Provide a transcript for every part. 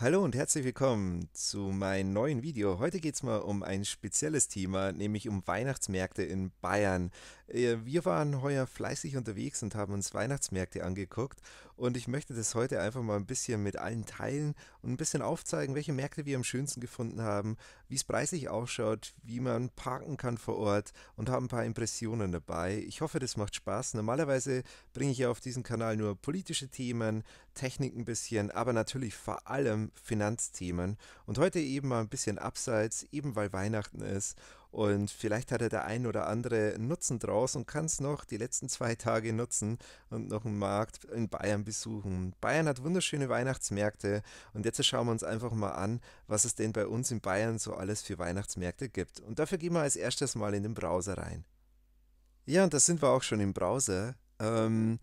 Hallo und herzlich willkommen zu meinem neuen Video. Heute geht es mal um ein spezielles Thema, nämlich um Weihnachtsmärkte in Bayern. Äh, wir waren heuer fleißig unterwegs und haben uns Weihnachtsmärkte angeguckt und ich möchte das heute einfach mal ein bisschen mit allen teilen und ein bisschen aufzeigen, welche Märkte wir am schönsten gefunden haben, wie es preislich ausschaut, wie man parken kann vor Ort und haben ein paar Impressionen dabei. Ich hoffe, das macht Spaß. Normalerweise bringe ich ja auf diesem Kanal nur politische Themen, Technik ein bisschen, aber natürlich vor allem Finanzthemen und heute eben mal ein bisschen abseits, eben weil Weihnachten ist und vielleicht hat er der ein oder andere Nutzen draus und kann es noch die letzten zwei Tage nutzen und noch einen Markt in Bayern besuchen. Bayern hat wunderschöne Weihnachtsmärkte und jetzt schauen wir uns einfach mal an, was es denn bei uns in Bayern so alles für Weihnachtsmärkte gibt. Und dafür gehen wir als erstes mal in den Browser rein. Ja, und da sind wir auch schon im Browser. Ähm,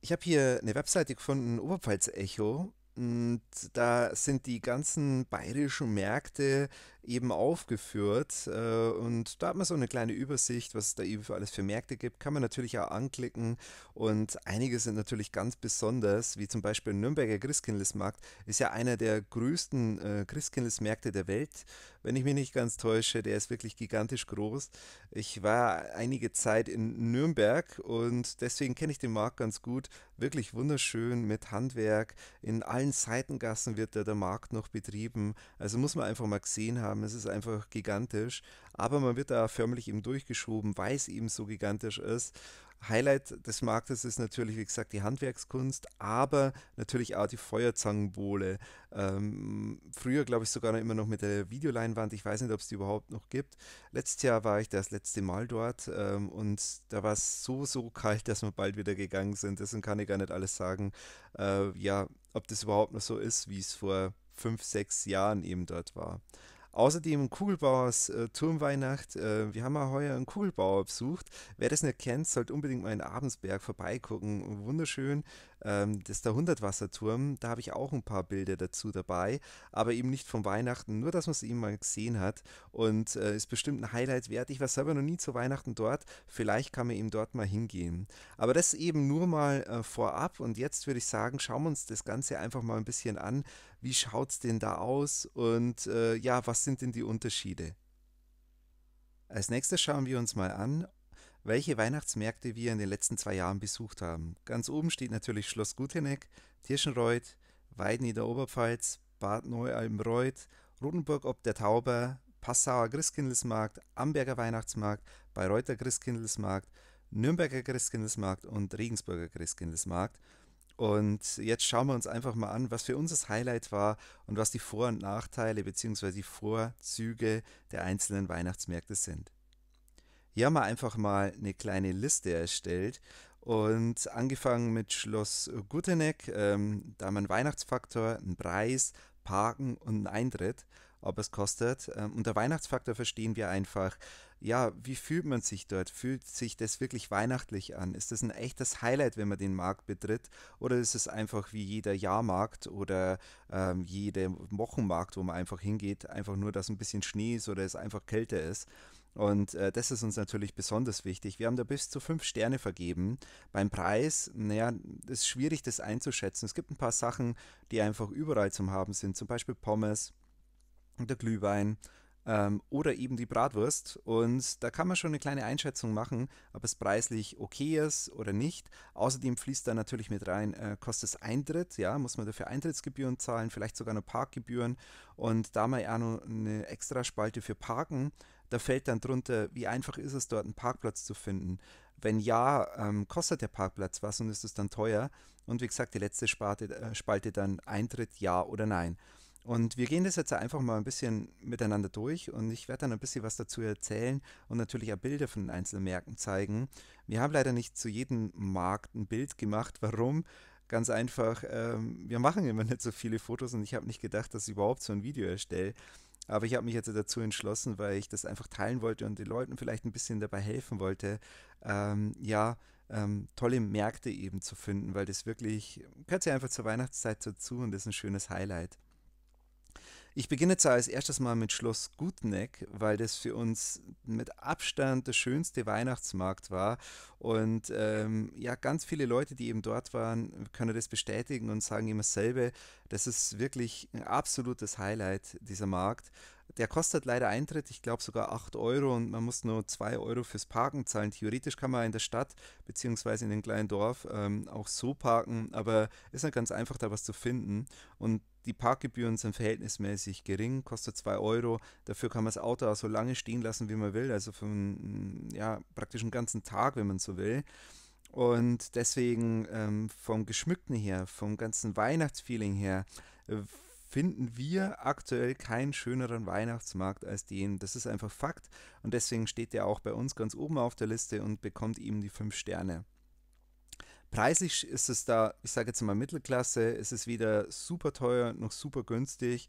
ich habe hier eine Webseite gefunden, Oberpfalz Echo. Und da sind die ganzen bayerischen Märkte eben aufgeführt. Äh, und da hat man so eine kleine Übersicht, was es da eben für alles für Märkte gibt. Kann man natürlich auch anklicken. Und einige sind natürlich ganz besonders, wie zum Beispiel Nürnberger Christkindlesmarkt ist ja einer der größten äh, Christkindlesmärkte der Welt, wenn ich mich nicht ganz täusche. Der ist wirklich gigantisch groß. Ich war einige Zeit in Nürnberg und deswegen kenne ich den Markt ganz gut. Wirklich wunderschön mit Handwerk. In allen Seitengassen wird da der Markt noch betrieben. Also muss man einfach mal gesehen haben haben. Es ist einfach gigantisch. Aber man wird da förmlich eben durchgeschoben, weil es eben so gigantisch ist. Highlight des Marktes ist natürlich, wie gesagt, die Handwerkskunst, aber natürlich auch die Feuerzangenbowle. Ähm, früher, glaube ich, sogar noch immer noch mit der Videoleinwand. Ich weiß nicht, ob es die überhaupt noch gibt. Letztes Jahr war ich das letzte Mal dort ähm, und da war es so, so kalt, dass wir bald wieder gegangen sind. Deswegen kann ich gar nicht alles sagen, äh, ja, ob das überhaupt noch so ist, wie es vor fünf, sechs Jahren eben dort war. Außerdem Kugelbauers äh, Turmweihnacht. Äh, wir haben ja heuer einen Kugelbauer besucht. Wer das nicht kennt, sollte unbedingt mal in Abensberg vorbeigucken. Wunderschön ähm, das ist der Hundertwasserturm, da habe ich auch ein paar Bilder dazu dabei, aber eben nicht von Weihnachten, nur dass man es eben mal gesehen hat und äh, ist bestimmt ein Highlight wert. Ich war selber noch nie zu Weihnachten dort, vielleicht kann man eben dort mal hingehen. Aber das eben nur mal äh, vorab und jetzt würde ich sagen, schauen wir uns das Ganze einfach mal ein bisschen an. Wie schaut es denn da aus und äh, ja, was sind denn die Unterschiede? Als nächstes schauen wir uns mal an, welche Weihnachtsmärkte wir in den letzten zwei Jahren besucht haben. Ganz oben steht natürlich Schloss Guteneck, Tirschenreuth, Weiden in der Oberpfalz, Bad Neualmreuth, Rotenburg ob der Tauber, Passauer Christkindlesmarkt, Amberger Weihnachtsmarkt, Bayreuther Christkindlesmarkt, Nürnberger Christkindlesmarkt und Regensburger Christkindlesmarkt. Und jetzt schauen wir uns einfach mal an, was für uns das Highlight war und was die Vor- und Nachteile bzw. die Vorzüge der einzelnen Weihnachtsmärkte sind hier haben wir einfach mal eine kleine Liste erstellt und angefangen mit Schloss Guteneck. Ähm, da haben wir einen Weihnachtsfaktor, einen Preis, Parken und einen Eintritt, ob es kostet. Ähm, unter Weihnachtsfaktor verstehen wir einfach, ja, wie fühlt man sich dort? Fühlt sich das wirklich weihnachtlich an? Ist das ein echtes Highlight, wenn man den Markt betritt? Oder ist es einfach wie jeder Jahrmarkt oder ähm, jeder Wochenmarkt, wo man einfach hingeht, einfach nur, dass ein bisschen Schnee ist oder es einfach kälter ist? Und äh, das ist uns natürlich besonders wichtig. Wir haben da bis zu fünf Sterne vergeben. Beim Preis, naja, ist schwierig, das einzuschätzen. Es gibt ein paar Sachen, die einfach überall zum Haben sind, zum Beispiel Pommes und der Glühwein ähm, oder eben die Bratwurst. Und da kann man schon eine kleine Einschätzung machen, ob es preislich okay ist oder nicht. Außerdem fließt da natürlich mit rein, äh, kostet Eintritt, ja, muss man dafür Eintrittsgebühren zahlen, vielleicht sogar eine Parkgebühren. Und da mal ja noch eine Extraspalte für Parken, da fällt dann drunter, wie einfach ist es dort einen Parkplatz zu finden. Wenn ja, ähm, kostet der Parkplatz was und ist es dann teuer? Und wie gesagt, die letzte Sparte, äh, Spalte dann Eintritt, ja oder nein. Und wir gehen das jetzt einfach mal ein bisschen miteinander durch und ich werde dann ein bisschen was dazu erzählen und natürlich auch Bilder von den einzelnen Märkten zeigen. Wir haben leider nicht zu jedem Markt ein Bild gemacht. Warum? Ganz einfach, ähm, wir machen immer nicht so viele Fotos und ich habe nicht gedacht, dass ich überhaupt so ein Video erstelle. Aber ich habe mich jetzt dazu entschlossen, weil ich das einfach teilen wollte und den Leuten vielleicht ein bisschen dabei helfen wollte, ähm, ja, ähm, tolle Märkte eben zu finden, weil das wirklich, gehört ja einfach zur Weihnachtszeit dazu und das ist ein schönes Highlight. Ich beginne zwar als erstes mal mit Schloss Gutneck, weil das für uns mit Abstand der schönste Weihnachtsmarkt war. Und ähm, ja, ganz viele Leute, die eben dort waren, können das bestätigen und sagen immer dasselbe. Das ist wirklich ein absolutes Highlight, dieser Markt. Der kostet leider Eintritt, ich glaube sogar 8 Euro und man muss nur 2 Euro fürs Parken zahlen. Theoretisch kann man in der Stadt bzw. in dem kleinen Dorf ähm, auch so parken, aber ist nicht ganz einfach, da was zu finden. Und die Parkgebühren sind verhältnismäßig gering, kostet 2 Euro. Dafür kann man das Auto auch so lange stehen lassen, wie man will, also für einen, ja, praktisch einen ganzen Tag, wenn man so will. Und deswegen ähm, vom Geschmückten her, vom ganzen Weihnachtsfeeling her, äh, finden wir aktuell keinen schöneren Weihnachtsmarkt als den. Das ist einfach Fakt und deswegen steht der auch bei uns ganz oben auf der Liste und bekommt eben die 5 Sterne. Preislich ist es da, ich sage jetzt mal Mittelklasse, es ist weder super teuer noch super günstig.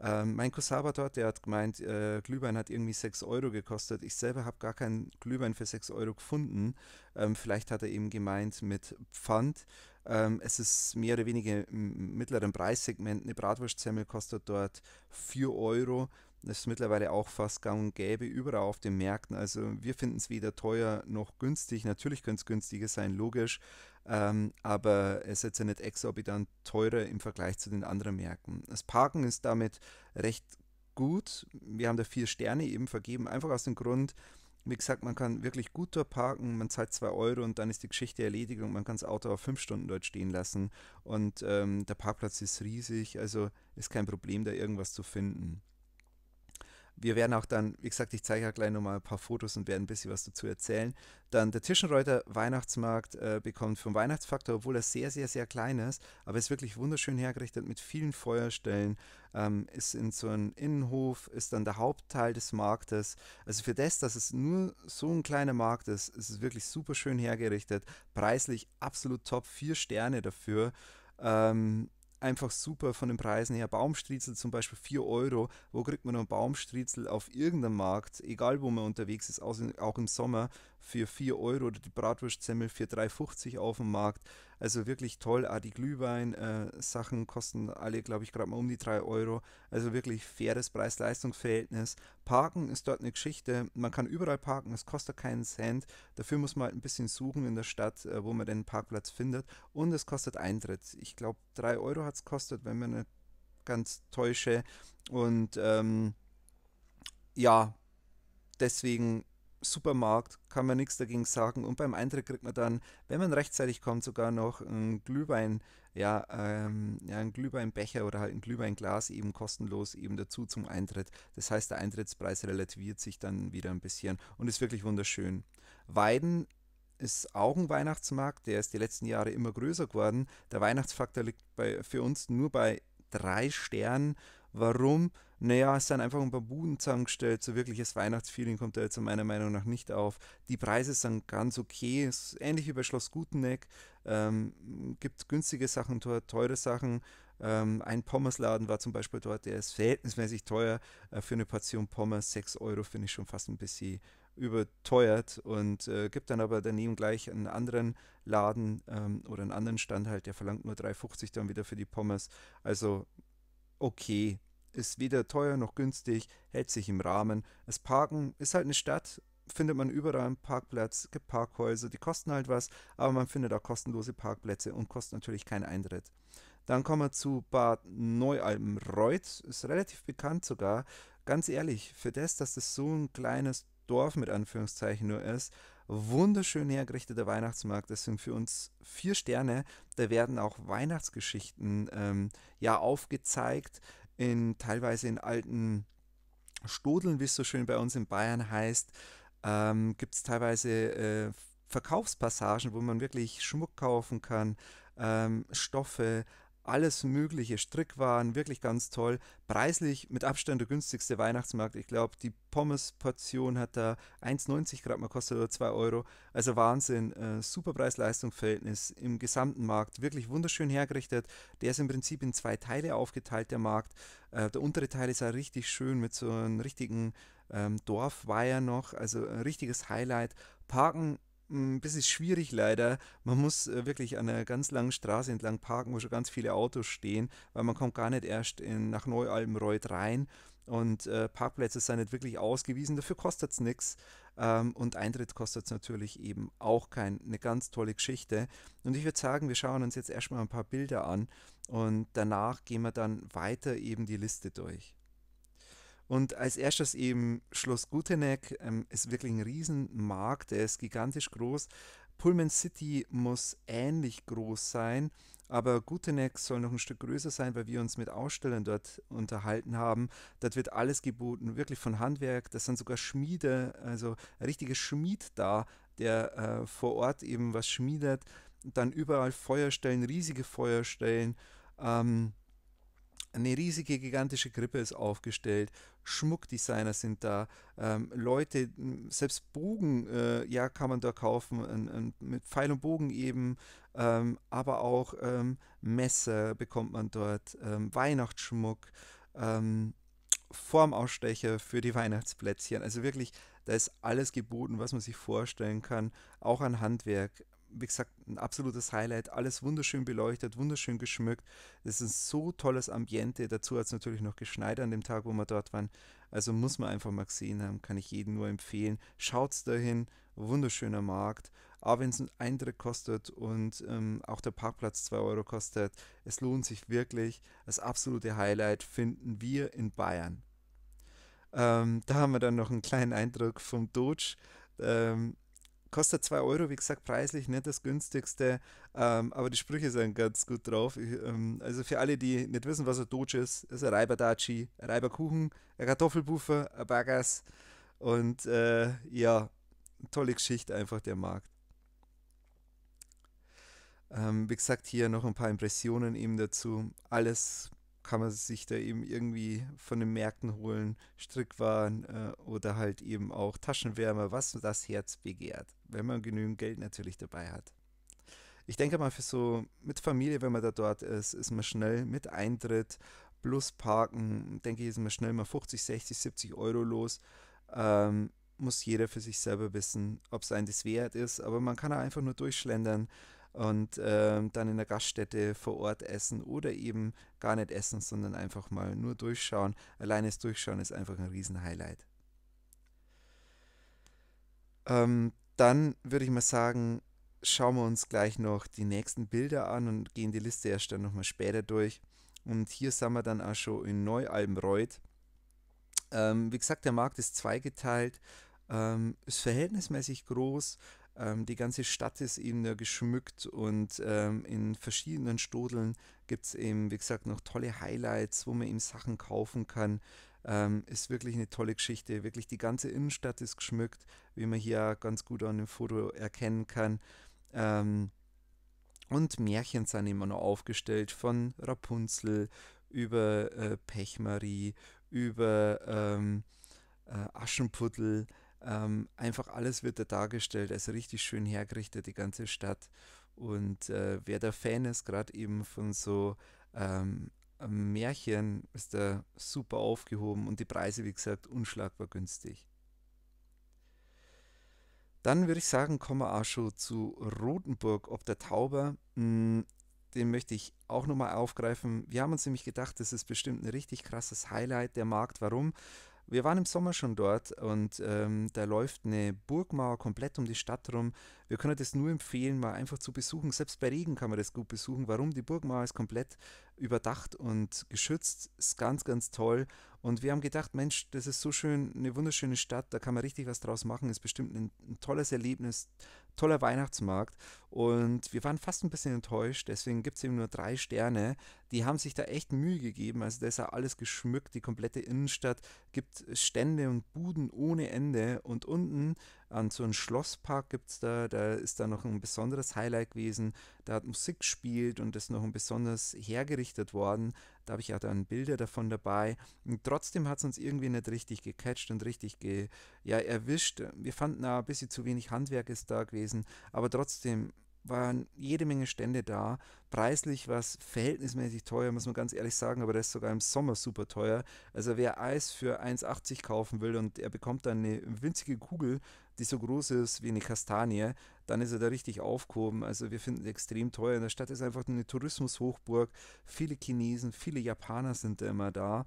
Ähm, mein Kusaba dort, der hat gemeint, äh, Glühwein hat irgendwie 6 Euro gekostet. Ich selber habe gar keinen Glühwein für 6 Euro gefunden. Ähm, vielleicht hat er eben gemeint mit Pfand. Ähm, es ist mehr oder weniger im mittleren Preissegment. Eine Bratwurstsemmel kostet dort 4 Euro. Das ist mittlerweile auch fast gang und gäbe überall auf den Märkten. Also wir finden es weder teuer noch günstig. Natürlich können es günstiger sein, logisch. Ähm, aber es ist jetzt ja nicht exorbitant teurer im Vergleich zu den anderen Märkten. Das Parken ist damit recht gut. Wir haben da vier Sterne eben vergeben, einfach aus dem Grund, wie gesagt, man kann wirklich gut dort parken, man zahlt zwei Euro und dann ist die Geschichte erledigt und man kann das Auto auf fünf Stunden dort stehen lassen. Und ähm, der Parkplatz ist riesig, also ist kein Problem, da irgendwas zu finden wir werden auch dann, wie gesagt, ich zeige ja gleich nochmal ein paar Fotos und werden ein bisschen was dazu erzählen. Dann der Tischenreuter Weihnachtsmarkt äh, bekommt vom Weihnachtsfaktor, obwohl er sehr, sehr, sehr klein ist, aber ist wirklich wunderschön hergerichtet mit vielen Feuerstellen, ähm, ist in so einem Innenhof, ist dann der Hauptteil des Marktes. Also für das, dass es nur so ein kleiner Markt ist, ist es wirklich super schön hergerichtet, preislich absolut top, vier Sterne dafür. Ähm, einfach super von den Preisen her. Baumstriezel zum Beispiel 4 Euro. Wo kriegt man einen Baumstriezel auf irgendeinem Markt, egal wo man unterwegs ist, auch im Sommer, für 4 Euro oder die Bratwurstsemmel für 3,50 auf dem Markt. Also wirklich toll. Ah, die Glühwein-Sachen äh, kosten alle, glaube ich, gerade mal um die 3 Euro. Also wirklich faires Preis-Leistungs-Verhältnis. Parken ist dort eine Geschichte. Man kann überall parken, es kostet keinen Cent. Dafür muss man halt ein bisschen suchen in der Stadt, äh, wo man den Parkplatz findet. Und es kostet Eintritt. Ich glaube, 3 Euro hat es kostet, wenn man nicht ganz täusche. Und ähm, ja, deswegen Supermarkt, kann man nichts dagegen sagen. Und beim Eintritt kriegt man dann, wenn man rechtzeitig kommt, sogar noch einen Glühwein, ja, ähm, ja einen Glühweinbecher oder halt ein Glühweinglas eben kostenlos eben dazu zum Eintritt. Das heißt, der Eintrittspreis relativiert sich dann wieder ein bisschen und ist wirklich wunderschön. Weiden ist auch ein Weihnachtsmarkt, der ist die letzten Jahre immer größer geworden. Der Weihnachtsfaktor liegt bei, für uns nur bei drei Sternen. Warum? Naja, es sind einfach ein paar Buden zusammengestellt. So wirkliches Weihnachtsfeeling kommt da jetzt meiner Meinung nach nicht auf. Die Preise sind ganz okay. ist ähnlich wie bei Schloss Guteneck. Ähm, gibt günstige Sachen dort, teure Sachen. Ähm, ein Pommesladen war zum Beispiel dort, der ist verhältnismäßig teuer. Äh, für eine Portion Pommes 6 Euro finde ich schon fast ein bisschen überteuert und äh, gibt dann aber daneben gleich einen anderen Laden ähm, oder einen anderen Stand halt, der verlangt nur 3,50 dann wieder für die Pommes. Also okay, ist weder teuer noch günstig, hält sich im Rahmen. Das parken ist halt eine Stadt, findet man überall einen Parkplatz, gibt Parkhäuser, die kosten halt was, aber man findet auch kostenlose Parkplätze und kostet natürlich keinen Eintritt. Dann kommen wir zu Bad Neualpenreuth, ist relativ bekannt sogar. Ganz ehrlich, für das, dass das so ein kleines Dorf mit Anführungszeichen nur ist, wunderschön hergerichteter Weihnachtsmarkt, deswegen für uns vier Sterne. Da werden auch Weihnachtsgeschichten ähm, ja aufgezeigt in teilweise in alten Stodeln, wie es so schön bei uns in Bayern heißt, ähm, gibt es teilweise äh, Verkaufspassagen, wo man wirklich Schmuck kaufen kann, ähm, Stoffe, alles mögliche, Strickwaren, wirklich ganz toll. Preislich mit Abstand der günstigste Weihnachtsmarkt. Ich glaube, die Pommes-Portion hat da 1,90 Grad mal kostet oder 2 Euro. Also Wahnsinn, äh, super Preis-Leistung-Verhältnis im gesamten Markt, wirklich wunderschön hergerichtet. Der ist im Prinzip in zwei Teile aufgeteilt, der Markt. Äh, der untere Teil ist ja richtig schön mit so einem richtigen ähm, Dorfweiher noch, also ein richtiges Highlight. Parken ein hm, bisschen schwierig leider. Man muss äh, wirklich an einer ganz langen Straße entlang parken, wo schon ganz viele Autos stehen, weil man kommt gar nicht erst in, nach Neu-Albenreuth rein. Und äh, Parkplätze sind nicht wirklich ausgewiesen, dafür kostet es nichts. Ähm, und Eintritt kostet es natürlich eben auch kein. Eine ganz tolle Geschichte. Und ich würde sagen, wir schauen uns jetzt erstmal ein paar Bilder an und danach gehen wir dann weiter eben die Liste durch. Und als erstes eben Schloss Guteneck ähm, ist wirklich ein Riesenmarkt, der ist gigantisch groß. Pullman City muss ähnlich groß sein, aber Guteneck soll noch ein Stück größer sein, weil wir uns mit Ausstellern dort unterhalten haben. Dort wird alles geboten, wirklich von Handwerk, das sind sogar Schmiede, also ein richtiger Schmied da, der äh, vor Ort eben was schmiedet. Dann überall Feuerstellen, riesige Feuerstellen. Ähm, eine riesige, gigantische Krippe ist aufgestellt, Schmuckdesigner sind da, ähm, Leute, selbst Bogen, äh, ja, kann man da kaufen, ein, ein, mit Pfeil und Bogen eben, ähm, aber auch ähm, Messer bekommt man dort, ähm, Weihnachtsschmuck, ähm, Formausstecher für die Weihnachtsplätzchen. Also wirklich, da ist alles geboten, was man sich vorstellen kann, auch an Handwerk wie gesagt, ein absolutes Highlight. Alles wunderschön beleuchtet, wunderschön geschmückt. Es ist ein so tolles Ambiente. Dazu hat es natürlich noch geschneit an dem Tag, wo wir dort waren. Also muss man einfach mal gesehen haben. Kann ich jedem nur empfehlen. Schaut's dahin. Wunderschöner Markt. Auch wenn es einen Eintritt kostet und ähm, auch der Parkplatz 2 Euro kostet. Es lohnt sich wirklich. Das absolute Highlight finden wir in Bayern. Ähm, da haben wir dann noch einen kleinen Eindruck vom Doge. Ähm, Kostet 2 Euro, wie gesagt, preislich nicht das günstigste, ähm, aber die Sprüche sind ganz gut drauf. Ich, ähm, also für alle, die nicht wissen, was ein Doge ist, ist ein Reiberdachi, ein Reiberkuchen, ein Kartoffelpuffer, ein Baggers und äh, ja, tolle Geschichte einfach der Markt. Ähm, wie gesagt, hier noch ein paar Impressionen eben dazu. Alles kann man sich da eben irgendwie von den Märkten holen, Strickwaren äh, oder halt eben auch Taschenwärmer, was das Herz begehrt, wenn man genügend Geld natürlich dabei hat. Ich denke mal, für so mit Familie, wenn man da dort ist, ist man schnell mit Eintritt plus Parken, denke ich, ist man schnell mal 50, 60, 70 Euro los. Ähm, muss jeder für sich selber wissen, ob es ein das wert ist, aber man kann einfach nur durchschlendern und äh, dann in der Gaststätte vor Ort essen oder eben gar nicht essen, sondern einfach mal nur durchschauen. Alleines Durchschauen ist einfach ein Riesenhighlight. Ähm, dann würde ich mal sagen, schauen wir uns gleich noch die nächsten Bilder an und gehen die Liste erst dann nochmal später durch. Und hier sind wir dann auch schon in Neualmreuth. Ähm, wie gesagt, der Markt ist zweigeteilt, ähm, ist verhältnismäßig groß, ähm, die ganze Stadt ist eben da geschmückt und ähm, in verschiedenen Stodeln gibt es eben, wie gesagt, noch tolle Highlights, wo man eben Sachen kaufen kann. Ähm, ist wirklich eine tolle Geschichte. Wirklich die ganze Innenstadt ist geschmückt, wie man hier ganz gut an dem Foto erkennen kann. Ähm, und Märchen sind immer noch aufgestellt von Rapunzel über äh, Pechmarie, über ähm, äh, Aschenputtel. Ähm, einfach alles wird da dargestellt, also richtig schön hergerichtet, die ganze Stadt. Und äh, wer der Fan ist, gerade eben von so ähm, Märchen, ist da super aufgehoben und die Preise, wie gesagt, unschlagbar günstig. Dann würde ich sagen, kommen wir auch schon zu Rotenburg ob der Tauber. Hm, den möchte ich auch nochmal aufgreifen. Wir haben uns nämlich gedacht, das ist bestimmt ein richtig krasses Highlight der Markt. Warum? Wir waren im Sommer schon dort und ähm, da läuft eine Burgmauer komplett um die Stadt rum. Wir können das nur empfehlen, mal einfach zu besuchen. Selbst bei Regen kann man das gut besuchen. Warum? Die Burgmauer ist komplett überdacht und geschützt. Ist ganz, ganz toll. Und wir haben gedacht, Mensch, das ist so schön, eine wunderschöne Stadt, da kann man richtig was draus machen. Ist bestimmt ein, ein tolles Erlebnis, toller Weihnachtsmarkt und wir waren fast ein bisschen enttäuscht, deswegen gibt es eben nur drei Sterne. Die haben sich da echt Mühe gegeben, also da ist ja alles geschmückt, die komplette Innenstadt gibt Stände und Buden ohne Ende und unten an so einem Schlosspark gibt es da, da ist da noch ein besonderes Highlight gewesen, da hat Musik gespielt und ist noch ein besonders hergerichtet worden. Da habe ich ja dann Bilder davon dabei. Und trotzdem hat es uns irgendwie nicht richtig gecatcht und richtig ge, ja, erwischt. Wir fanden da ein bisschen zu wenig Handwerk ist da gewesen, aber trotzdem waren jede Menge Stände da. Preislich war es verhältnismäßig teuer, muss man ganz ehrlich sagen, aber das ist sogar im Sommer super teuer. Also wer Eis für 1,80 kaufen will und er bekommt dann eine winzige Kugel, die so groß ist wie eine Kastanie, dann ist er da richtig aufgehoben. Also wir finden es extrem teuer. In der Stadt ist einfach eine Tourismushochburg. Viele Chinesen, viele Japaner sind da immer da.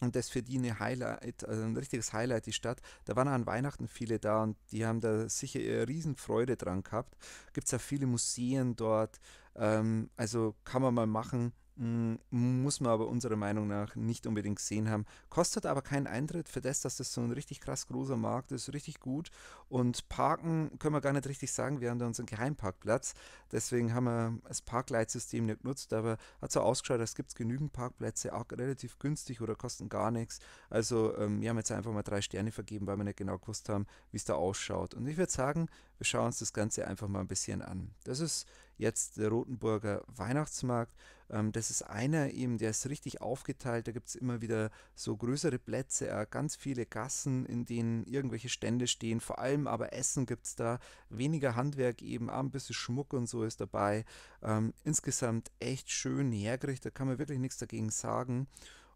Und das für die eine Highlight, also ein richtiges Highlight, die Stadt. Da waren an Weihnachten viele da und die haben da sicher ihre Riesenfreude dran gehabt. Gibt es ja viele Museen dort. Ähm, also kann man mal machen. Hm, muss man aber unserer Meinung nach nicht unbedingt gesehen haben. Kostet aber keinen Eintritt für das, dass das so ein richtig krass großer Markt ist, richtig gut. Und parken können wir gar nicht richtig sagen, wir haben da unseren Geheimparkplatz. Deswegen haben wir das Parkleitsystem nicht genutzt, aber hat so ausgeschaut, es gibt genügend Parkplätze, auch relativ günstig oder kosten gar nichts. Also ähm, wir haben jetzt einfach mal drei Sterne vergeben, weil wir nicht genau gewusst haben, wie es da ausschaut. Und ich würde sagen, wir schauen uns das Ganze einfach mal ein bisschen an. Das ist jetzt der Rotenburger Weihnachtsmarkt. Ähm, das ist einer eben, der ist richtig aufgeteilt. Da gibt es immer wieder so größere Plätze, äh, ganz viele Gassen, in denen irgendwelche Stände stehen. Vor allem aber Essen gibt es da, weniger Handwerk eben, ein bisschen Schmuck und so ist dabei. Ähm, insgesamt echt schön hergerichtet, da kann man wirklich nichts dagegen sagen.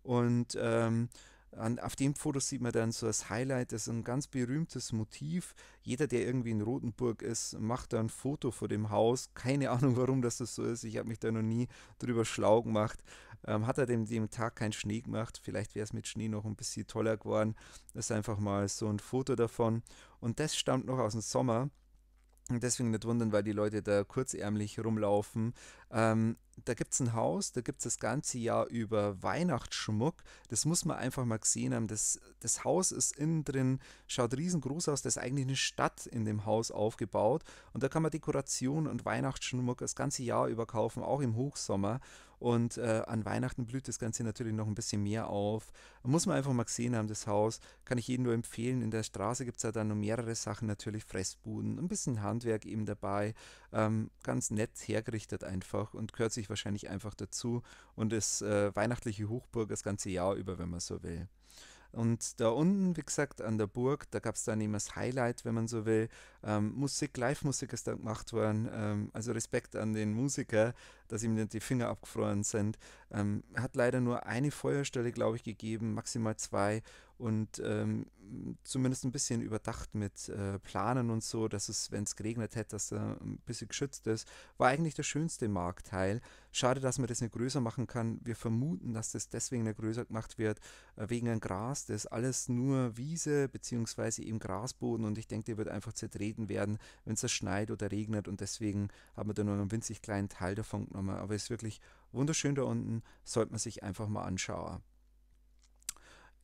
Und ähm, an, auf dem Foto sieht man dann so das Highlight, das ist ein ganz berühmtes Motiv. Jeder, der irgendwie in Rothenburg ist, macht da ein Foto vor dem Haus. Keine Ahnung, warum das so ist. Ich habe mich da noch nie drüber schlau gemacht. Ähm, hat er dem, dem Tag keinen Schnee gemacht? Vielleicht wäre es mit Schnee noch ein bisschen toller geworden. Das ist einfach mal so ein Foto davon. Und das stammt noch aus dem Sommer deswegen nicht wundern, weil die Leute da kurzärmlich rumlaufen. Ähm, da gibt es ein Haus, da gibt es das ganze Jahr über Weihnachtsschmuck. Das muss man einfach mal gesehen haben. Das, das Haus ist innen drin, schaut riesengroß aus. Da ist eigentlich eine Stadt in dem Haus aufgebaut. Und da kann man Dekoration und Weihnachtsschmuck das ganze Jahr über kaufen, auch im Hochsommer. Und äh, an Weihnachten blüht das Ganze natürlich noch ein bisschen mehr auf. Muss man einfach mal gesehen haben, das Haus. Kann ich jedem nur empfehlen. In der Straße gibt es ja dann noch mehrere Sachen, natürlich Fressbuden, ein bisschen Handwerk eben dabei. Ähm, ganz nett hergerichtet einfach und gehört sich wahrscheinlich einfach dazu. Und ist äh, weihnachtliche Hochburg das ganze Jahr über, wenn man so will. Und da unten, wie gesagt, an der Burg, da gab es dann eben das Highlight, wenn man so will. Ähm, Musik, Live-Musik ist da gemacht worden. Ähm, also Respekt an den Musiker, dass ihm die Finger abgefroren sind. Ähm, hat leider nur eine Feuerstelle, glaube ich, gegeben, maximal zwei und ähm, zumindest ein bisschen überdacht mit äh, Planen und so, dass es, wenn es geregnet hätte, dass er ein bisschen geschützt ist. War eigentlich der schönste Marktteil. Schade, dass man das nicht größer machen kann. Wir vermuten, dass das deswegen nicht größer gemacht wird, äh, wegen dem Gras. Das ist alles nur Wiese beziehungsweise eben Grasboden und ich denke, der wird einfach zertreten werden, wenn es schneit oder regnet und deswegen haben wir da nur einen winzig kleinen Teil davon genommen. Aber es ist wirklich wunderschön da unten, sollte man sich einfach mal anschauen.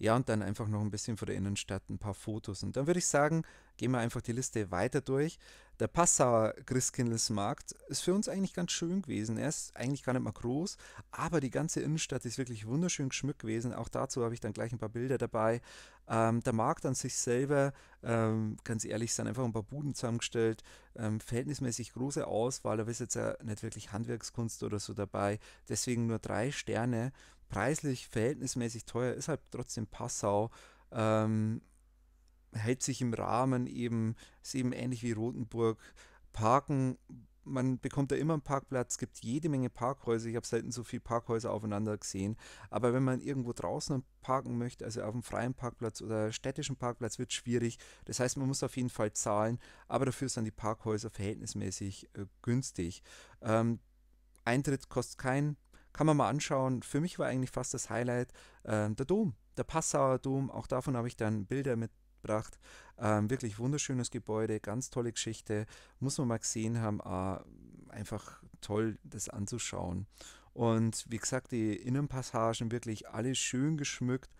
Ja, und dann einfach noch ein bisschen von der Innenstadt, ein paar Fotos. Und dann würde ich sagen, gehen wir einfach die Liste weiter durch. Der Passauer Christkindlesmarkt ist für uns eigentlich ganz schön gewesen. Er ist eigentlich gar nicht mal groß, aber die ganze Innenstadt ist wirklich wunderschön geschmückt gewesen. Auch dazu habe ich dann gleich ein paar Bilder dabei. Ähm, der Markt an sich selber, ähm, ganz ehrlich, sind einfach ein paar Buden zusammengestellt. Ähm, verhältnismäßig große Auswahl, da ist jetzt ja nicht wirklich Handwerkskunst oder so dabei. Deswegen nur drei Sterne preislich verhältnismäßig teuer, ist halt trotzdem Passau. Ähm, hält sich im Rahmen eben, ist eben ähnlich wie Rothenburg. Parken, man bekommt da immer einen Parkplatz, gibt jede Menge Parkhäuser. Ich habe selten so viele Parkhäuser aufeinander gesehen. Aber wenn man irgendwo draußen parken möchte, also auf einem freien Parkplatz oder städtischen Parkplatz, wird schwierig. Das heißt, man muss auf jeden Fall zahlen, aber dafür sind die Parkhäuser verhältnismäßig äh, günstig. Ähm, Eintritt kostet kein kann man mal anschauen. Für mich war eigentlich fast das Highlight äh, der Dom, der Passauer Dom. Auch davon habe ich dann Bilder mitgebracht. Ähm, wirklich wunderschönes Gebäude, ganz tolle Geschichte. Muss man mal gesehen haben. Äh, einfach toll, das anzuschauen. Und wie gesagt, die Innenpassagen wirklich alles schön geschmückt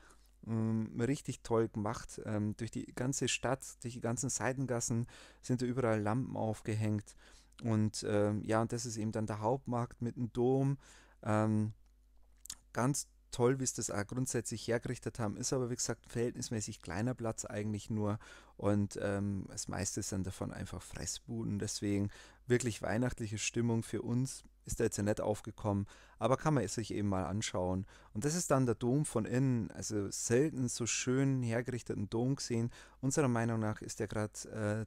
ähm, richtig toll gemacht. Ähm, durch die ganze Stadt, durch die ganzen Seitengassen sind da überall Lampen aufgehängt. Und ähm, ja, und das ist eben dann der Hauptmarkt mit dem Dom, ähm, ganz toll, wie es das auch grundsätzlich hergerichtet haben, ist aber wie gesagt ein verhältnismäßig kleiner Platz eigentlich nur und ähm, das meiste sind davon einfach Fressbuden, deswegen wirklich weihnachtliche Stimmung für uns ist da jetzt ja nicht aufgekommen, aber kann man es sich eben mal anschauen. Und das ist dann der Dom von innen, also selten so schön hergerichteten Dom gesehen. Unserer Meinung nach ist der gerade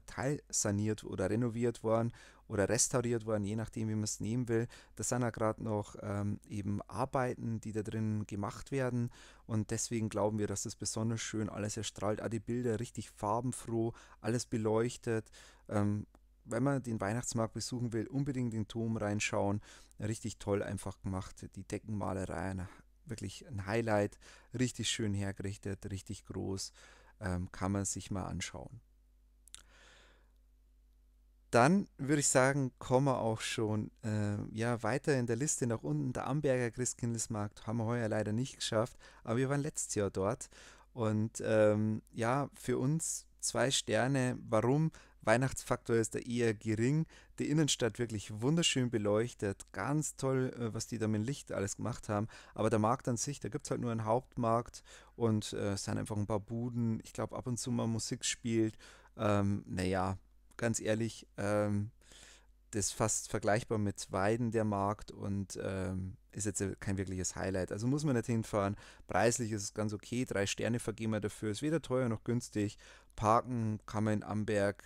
äh, teilsaniert oder renoviert worden oder restauriert worden, je nachdem, wie man es nehmen will. Das sind ja gerade noch ähm, eben Arbeiten, die da drin gemacht werden. Und deswegen glauben wir, dass das besonders schön alles erstrahlt. Auch die Bilder richtig farbenfroh, alles beleuchtet. Ähm, wenn man den Weihnachtsmarkt besuchen will, unbedingt in den Turm reinschauen. Richtig toll einfach gemacht. Die Deckenmalerei, wirklich ein Highlight. Richtig schön hergerichtet, richtig groß. Ähm, kann man sich mal anschauen dann würde ich sagen, kommen wir auch schon äh, ja, weiter in der Liste nach unten. Der Amberger Christkindlesmarkt haben wir heuer leider nicht geschafft, aber wir waren letztes Jahr dort. Und ähm, ja, für uns zwei Sterne. Warum? Weihnachtsfaktor ist da eher gering. Die Innenstadt wirklich wunderschön beleuchtet. Ganz toll, äh, was die da mit Licht alles gemacht haben. Aber der Markt an sich, da gibt es halt nur einen Hauptmarkt und äh, es äh, sind einfach ein paar Buden. Ich glaube, ab und zu mal Musik spielt. Ähm, naja, ganz ehrlich, ähm, das ist fast vergleichbar mit Weiden, der Markt, und ähm, ist jetzt kein wirkliches Highlight. Also muss man nicht hinfahren. Preislich ist es ganz okay. Drei Sterne vergeben wir dafür. Ist weder teuer noch günstig. Parken kann man in Amberg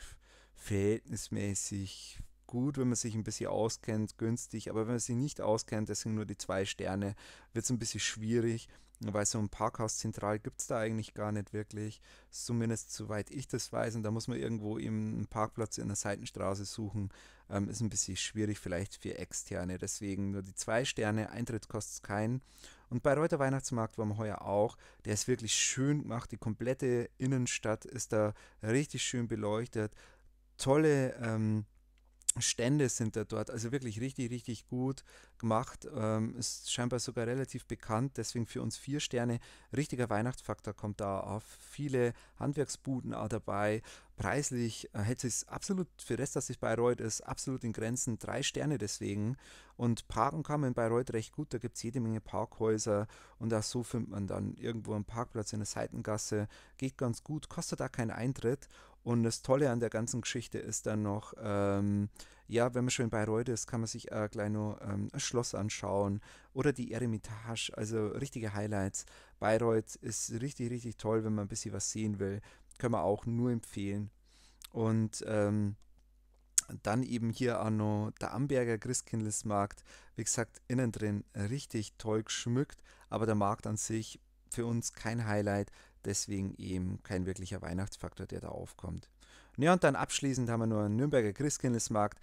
verhältnismäßig gut, wenn man sich ein bisschen auskennt, günstig, aber wenn man sich nicht auskennt, deswegen nur die zwei Sterne, wird es ein bisschen schwierig, weil so ein Parkhaus zentral gibt es da eigentlich gar nicht wirklich, zumindest soweit ich das weiß, und da muss man irgendwo eben einen Parkplatz in der Seitenstraße suchen, ähm, ist ein bisschen schwierig, vielleicht für Externe, deswegen nur die zwei Sterne, Eintritt kostet keinen. Und bei Reuter Weihnachtsmarkt waren wir heuer auch. Der ist wirklich schön gemacht. Die komplette Innenstadt ist da richtig schön beleuchtet. Tolle ähm, Stände sind da dort, also wirklich richtig, richtig gut gemacht. Ähm, ist scheinbar sogar relativ bekannt, deswegen für uns vier Sterne. Richtiger Weihnachtsfaktor kommt da auf. Viele Handwerksbuden auch dabei. Preislich äh, hält sich absolut, für das, dass sich Bayreuth ist, absolut in Grenzen. Drei Sterne deswegen. Und parken kann man in Bayreuth recht gut. Da gibt es jede Menge Parkhäuser und auch so findet man dann irgendwo einen Parkplatz in der Seitengasse. Geht ganz gut, kostet da keinen Eintritt und das Tolle an der ganzen Geschichte ist dann noch, ähm, ja, wenn man schon in Bayreuth ist, kann man sich äh, gleich noch ähm, ein Schloss anschauen oder die Eremitage, also richtige Highlights. Bayreuth ist richtig, richtig toll, wenn man ein bisschen was sehen will. Können wir auch nur empfehlen. Und ähm, dann eben hier auch noch der Amberger Christkindlesmarkt. Wie gesagt, innen drin richtig toll geschmückt, aber der Markt an sich für uns kein Highlight. Deswegen eben kein wirklicher Weihnachtsfaktor, der da aufkommt. Ja, und dann abschließend haben wir nur einen Nürnberger Christkindlesmarkt.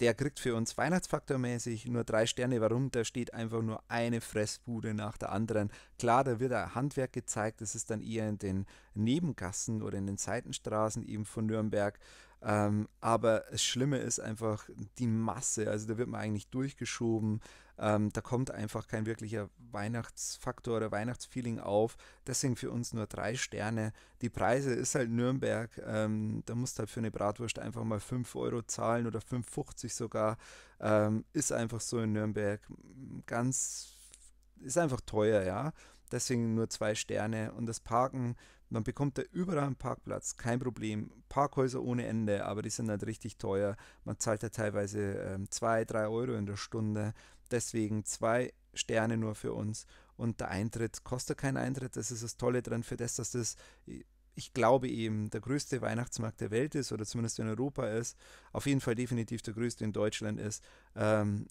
Der kriegt für uns Weihnachtsfaktormäßig nur drei Sterne. Warum? Da steht einfach nur eine Fressbude nach der anderen. Klar, da wird ein Handwerk gezeigt. Das ist dann eher in den Nebengassen oder in den Seitenstraßen eben von Nürnberg. Ähm, aber das Schlimme ist einfach die Masse. Also da wird man eigentlich durchgeschoben. Ähm, da kommt einfach kein wirklicher Weihnachtsfaktor oder Weihnachtsfeeling auf. Deswegen für uns nur drei Sterne. Die Preise ist halt Nürnberg. Ähm, da musst du halt für eine Bratwurst einfach mal 5 Euro zahlen oder 5,50 sogar. Ähm, ist einfach so in Nürnberg. Ganz ist einfach teuer, ja deswegen nur zwei Sterne. Und das Parken, man bekommt da überall einen Parkplatz, kein Problem. Parkhäuser ohne Ende, aber die sind halt richtig teuer. Man zahlt da teilweise ähm, zwei, drei Euro in der Stunde. Deswegen zwei Sterne nur für uns. Und der Eintritt kostet keinen Eintritt. Das ist das Tolle dran, für das, dass das äh, ich glaube eben, der größte Weihnachtsmarkt der Welt ist oder zumindest in Europa ist, auf jeden Fall definitiv der größte in Deutschland ist, ähm,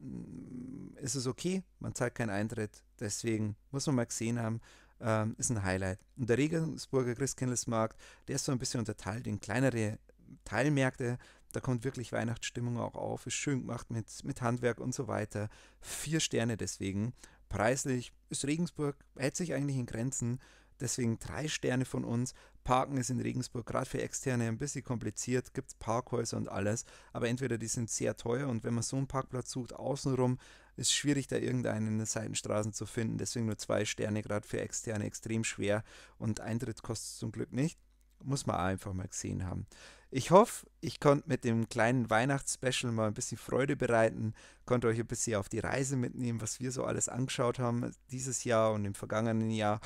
ist es okay, man zahlt keinen Eintritt. Deswegen muss man mal gesehen haben, ähm, ist ein Highlight. Und der Regensburger Christkindlesmarkt, der ist so ein bisschen unterteilt in kleinere Teilmärkte. Da kommt wirklich Weihnachtsstimmung auch auf, ist schön gemacht mit, mit Handwerk und so weiter. Vier Sterne deswegen. Preislich ist Regensburg, hält sich eigentlich in Grenzen. Deswegen drei Sterne von uns. Parken ist in Regensburg gerade für Externe ein bisschen kompliziert, gibt es Parkhäuser und alles, aber entweder die sind sehr teuer und wenn man so einen Parkplatz sucht, außenrum, ist schwierig, da irgendeinen in den Seitenstraßen zu finden. Deswegen nur zwei Sterne, gerade für Externe, extrem schwer und Eintritt kostet zum Glück nicht. Muss man einfach mal gesehen haben. Ich hoffe, ich konnte mit dem kleinen Weihnachtsspecial mal ein bisschen Freude bereiten, konnte euch ein bisschen auf die Reise mitnehmen, was wir so alles angeschaut haben dieses Jahr und im vergangenen Jahr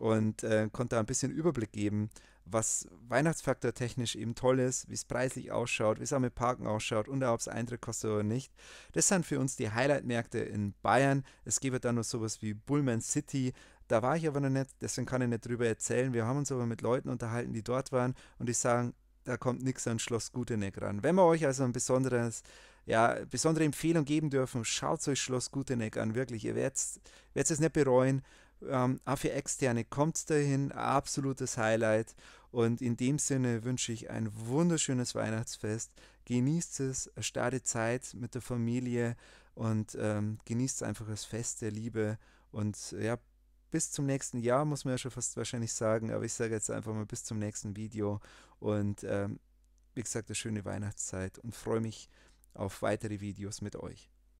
und äh, konnte da ein bisschen Überblick geben, was Weihnachtsfaktor technisch eben toll ist, wie es preislich ausschaut, wie es auch mit Parken ausschaut und ob es Eintritt kostet oder nicht. Das sind für uns die Highlight-Märkte in Bayern. Es gäbe dann noch sowas wie Bullman City. Da war ich aber noch nicht, deswegen kann ich nicht drüber erzählen. Wir haben uns aber mit Leuten unterhalten, die dort waren und die sagen, da kommt nichts an Schloss Guteneck ran. Wenn wir euch also ein besonderes, ja, besondere Empfehlung geben dürfen, schaut euch Schloss Guteneck an, wirklich. Ihr werdet es nicht bereuen ähm, auch für Externe kommt es dahin, absolutes Highlight. Und in dem Sinne wünsche ich ein wunderschönes Weihnachtsfest. Genießt es, startet Zeit mit der Familie und ähm, genießt einfach das Fest der Liebe. Und ja, bis zum nächsten Jahr muss man ja schon fast wahrscheinlich sagen, aber ich sage jetzt einfach mal bis zum nächsten Video. Und ähm, wie gesagt, eine schöne Weihnachtszeit und freue mich auf weitere Videos mit euch.